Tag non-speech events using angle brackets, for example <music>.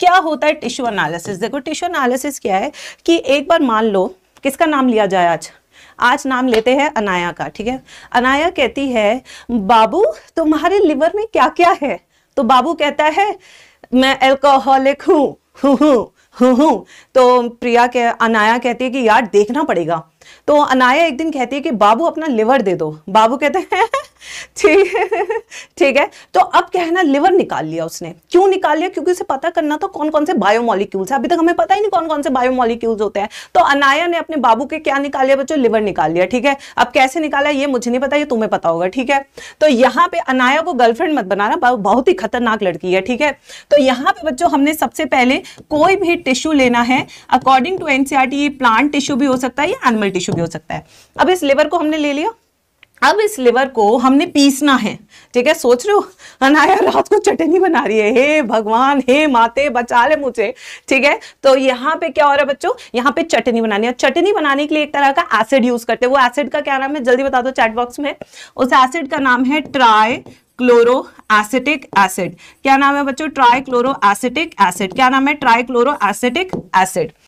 क्या होता है टिश्यू एनालिसिस देखो टिश्यू एनालिसिस क्या है कि एक बार मान लो किसका नाम लिया जाए आज आज नाम लेते हैं अनाया का ठीक है अनाया कहती है बाबू तुम्हारे लिवर में क्या क्या है तो बाबू कहता है मैं एल्कोहलिक हूँ हूँ हूँ हूँ तो प्रिया के अनाया कहती है कि यार देखना पड़ेगा तो अनाया एक दिन कहती है कि बाबू अपना लिवर दे दो बाबू कहते हैं <laughs> ठीक है ठीक है तो अब क्या है ना लिवर निकाल लिया उसने क्यों निकाल लिया क्योंकि उसे पता करना था कौन कौन से बायोमोलिक्यूल्स है अभी तक हमें पता ही नहीं कौन कौन से बायोमोलिक्यूल्स होते हैं तो अनाया ने अपने बाबू के क्या निकाल लिया बच्चों लिवर निकाल लिया ठीक है अब कैसे निकाला ये मुझे नहीं पता ये तुम्हें पता होगा ठीक है तो यहाँ पे अनाया को गर्लफ्रेंड मत बनाना बहुत ही खतरनाक लड़की है ठीक है तो यहाँ पे बच्चों हमने सबसे पहले कोई भी टिश्यू लेना है according to NCR plant tissue भी हो सकता है या एनिमल नॉर्मल टिश्यू भी हो सकता है अब इस लिवर को हमने ले लिया अब इस लिवर को हमने पीसना है ठीक है सोच रहे हो अनाया रात को चटनी बना रही है हे भगवान हे माते बचा ले मुझे ठीक है तो यहाँ पे क्या हो रहा है बच्चों यहाँ पे चटनी बनानी है चटनी बनाने के लिए एक तरह का एसिड यूज करते हैं वो एसिड का क्या नाम है जल्दी बता दो चैट बॉक्स में उस एसिड का नाम है ट्राई क्लोरो एसिटिक एसिड क्या नाम है बच्चों ट्राई क्लोरो एसिटिक एसिड क्या नाम है ट्राई क्लोरो एसिटिक एसिड